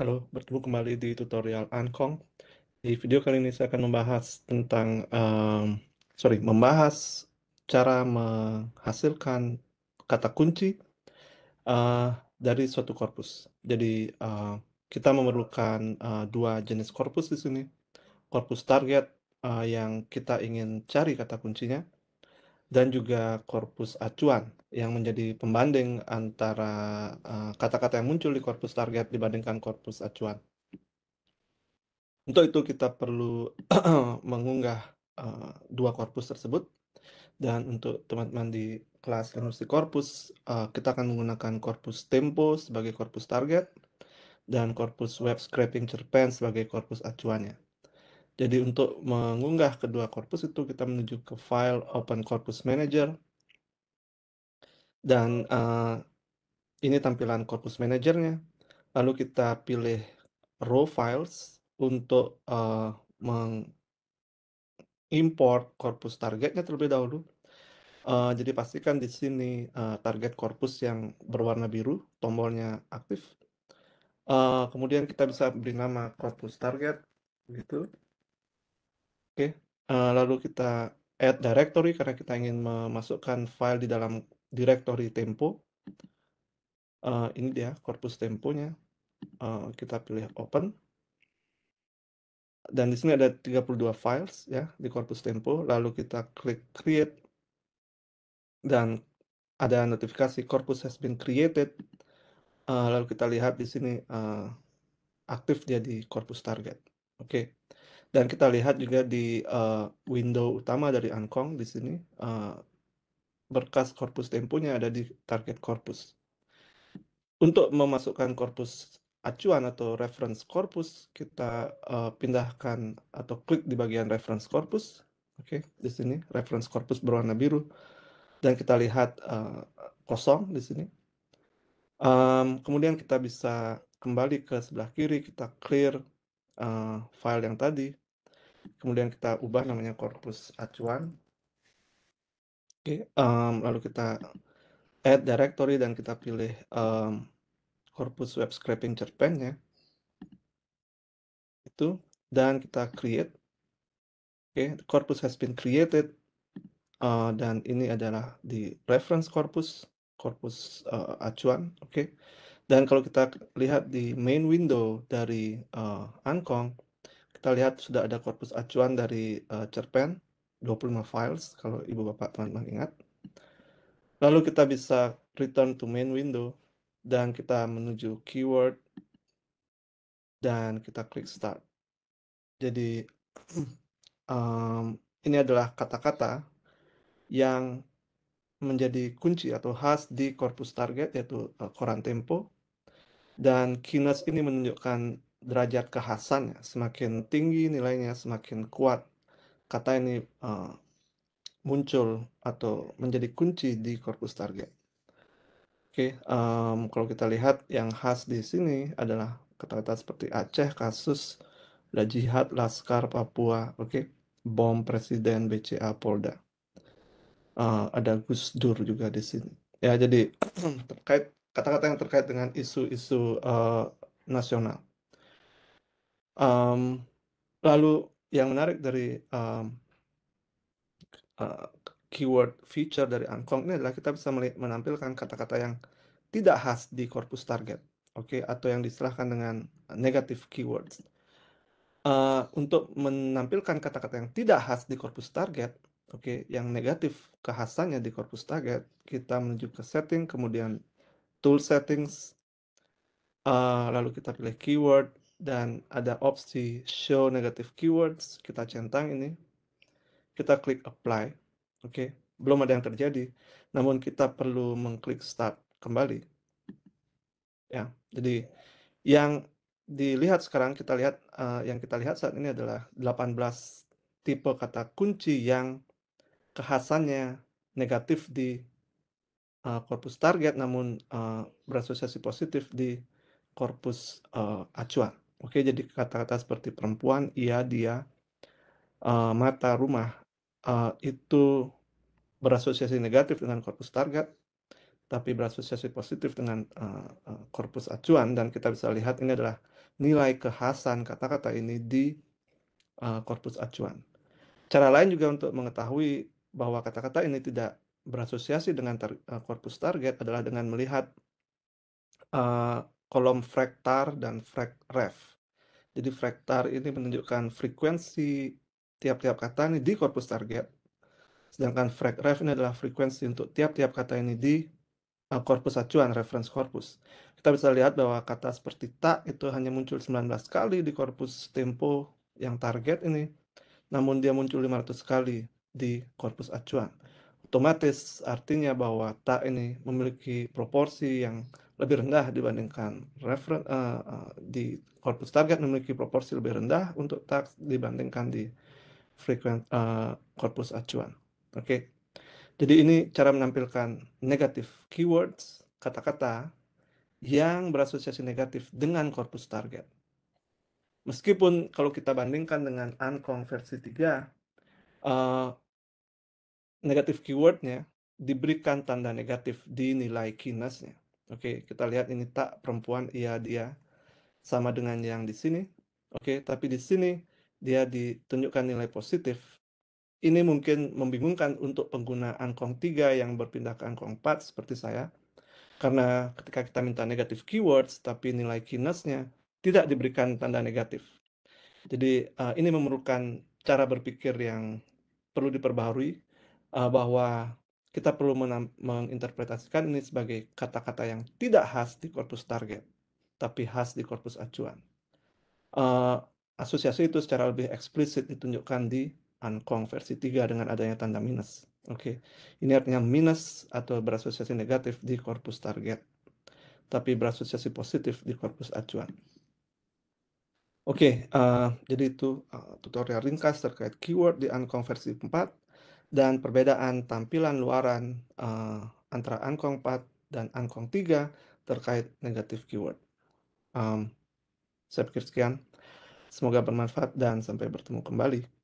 Halo, bertemu kembali di tutorial Ankong. Di video kali ini saya akan membahas tentang, um, sorry, membahas cara menghasilkan kata kunci uh, dari suatu korpus. Jadi uh, kita memerlukan uh, dua jenis korpus di sini, korpus target uh, yang kita ingin cari kata kuncinya, dan juga korpus acuan yang menjadi pembanding antara eh, kata-kata uh, yang muncul di korpus target dibandingkan korpus acuan. Untuk itu kita perlu mengunggah uh, dua korpus tersebut dan untuk teman-teman di kelas Linux di korpus uh, kita akan menggunakan korpus tempo sebagai korpus target dan korpus web scraping cerpen sebagai korpus acuannya. Jadi untuk mengunggah kedua korpus itu kita menuju ke file Open Corpus Manager. Dan uh, ini tampilan corpus Manager-nya. Lalu kita pilih raw files untuk uh, mengimport korpus targetnya terlebih dahulu. Uh, jadi pastikan di sini uh, target korpus yang berwarna biru, tombolnya aktif. Uh, kemudian kita bisa beri nama korpus target gitu Oke, uh, lalu kita add directory karena kita ingin memasukkan file di dalam directory Tempo. Uh, ini dia korpus Temponya, Uh, kita pilih open. Dan di sini ada 32 files ya di korpus Tempo, lalu kita klik create. Dan ada notifikasi corpus has been created. Uh, lalu kita lihat di sini, uh, aktif dia di korpus target. Oke. Dan kita lihat juga di uh, window utama dari Ankong di sini uh, berkas korpus tempunya ada di target korpus. Untuk memasukkan korpus acuan atau reference korpus, kita uh, pindahkan atau klik di bagian reference korpus. Oke, okay, di sini reference korpus berwarna biru dan kita lihat uh, kosong di sini. Um, kemudian kita bisa kembali ke sebelah kiri, kita clear uh, file yang tadi. Kemudian kita ubah namanya korpus acuan. Oke, okay. um, lalu kita add directory dan kita pilih um, corpus web scraping cerpennya. Itu dan kita create. Oke, okay. corpus has been created. Uh, dan ini adalah di reference corpus, corpus uh, acuan. Oke. Okay. Dan kalau kita lihat di main window dari uh, eh, Ankong, kita lihat sudah ada korpus acuan dari uh, cerpen 25 files kalau ibu bapak teman-teman ingat. Lalu kita bisa return to main window dan kita menuju keyword dan kita klik start. Jadi um, ini adalah kata-kata yang menjadi kunci atau khas di korpus target yaitu uh, koran tempo dan kinas ini menunjukkan derajat kehasannya. Semakin tinggi nilainya, semakin kuat. Kata ini uh, muncul atau menjadi kunci di korpus target. Oke, okay, um, kalau kita lihat yang khas di sini adalah kata-kata seperti Aceh, kasus, la jihad, laskar, Papua, oke, okay? bom presiden BCA Polda. Uh, ada Gus Dur juga di sini. Ya, jadi terkait kata-kata yang terkait dengan isu-isu uh, nasional. Um, lalu yang menarik dari um, uh, keyword feature dari Ankong ini adalah kita bisa menampilkan kata-kata yang tidak khas di korpus target, oke, okay? atau yang diserahkan dengan negative keywords. Uh, untuk menampilkan kata-kata yang tidak khas di korpus target, oke, okay, yang negatif kehasannya di korpus target, kita menuju ke setting, kemudian tool settings, uh, lalu kita pilih keyword, dan ada opsi show negative keywords, kita centang ini, kita klik apply, oke, okay? belum ada yang terjadi, namun kita perlu mengklik start kembali. Ya, jadi yang dilihat sekarang kita lihat uh, yang kita lihat saat ini adalah 18 tipe kata kunci yang kehasannya negatif di uh, eh, korpus target namun uh, berasosiasi positif di korpus uh, eh, acuan. Oke, jadi kata-kata seperti perempuan, ia, dia, uh, mata, rumah uh, itu berasosiasi negatif dengan korpus target, tapi berasosiasi positif dengan uh, uh, korpus acuan dan kita bisa lihat ini adalah nilai kehasan kata-kata ini di uh, korpus acuan. Cara lain juga untuk mengetahui bahwa kata-kata ini tidak berasosiasi dengan tar korpus eh, target adalah dengan melihat uh, kolom fraktar dan fraktref. ref. Jadi fraktar ini menunjukkan frekuensi tiap-tiap kata ini di korpus target. Sedangkan fraktref ref ini adalah frekuensi untuk tiap-tiap kata ini di uh, eh, korpus acuan, reference korpus. Kita bisa lihat bahwa kata seperti tak itu hanya muncul 19 kali di korpus tempo yang target ini, namun dia muncul 500 kali di korpus acuan otomatis artinya bahwa tak ini memiliki proporsi yang lebih rendah dibandingkan referen uh, eh, di korpus target memiliki proporsi lebih rendah untuk tak dibandingkan di frekuensi uh, eh, korpus acuan. Oke. Okay. Jadi ini cara menampilkan negatif keywords, kata-kata yang berasosiasi negatif dengan korpus target. Meskipun kalau kita bandingkan dengan unconversi 3, uh, eh, negatif keywordnya diberikan tanda negatif di nilai kinasnya. Oke, kita lihat ini tak perempuan iya dia sama dengan yang di sini. Oke, tapi di sini dia ditunjukkan nilai positif. Ini mungkin membingungkan untuk pengguna angkong 3 yang berpindah ke angkong 4 seperti saya. Karena ketika kita minta negatif keywords tapi nilai kinasnya tidak diberikan tanda negatif. Jadi eh, ini memerlukan cara berpikir yang perlu diperbaharui uh, bahwa kita perlu menginterpretasikan ini sebagai kata-kata yang tidak khas di korpus target, tapi khas di korpus acuan. Uh, asosiasi itu secara lebih eksplisit ditunjukkan di Ankong versi 3 dengan adanya tanda minus. Oke, okay. ini artinya minus atau berasosiasi negatif di korpus target, tapi berasosiasi positif di korpus acuan. Oke, okay, uh, eh, jadi itu tutorial ringkas terkait keyword di Ankong versi 4 dan perbedaan tampilan luaran uh, antara angkong 4 dan angkong 3 terkait negatif keyword. Um, saya pikir sekian. Semoga bermanfaat dan sampai bertemu kembali.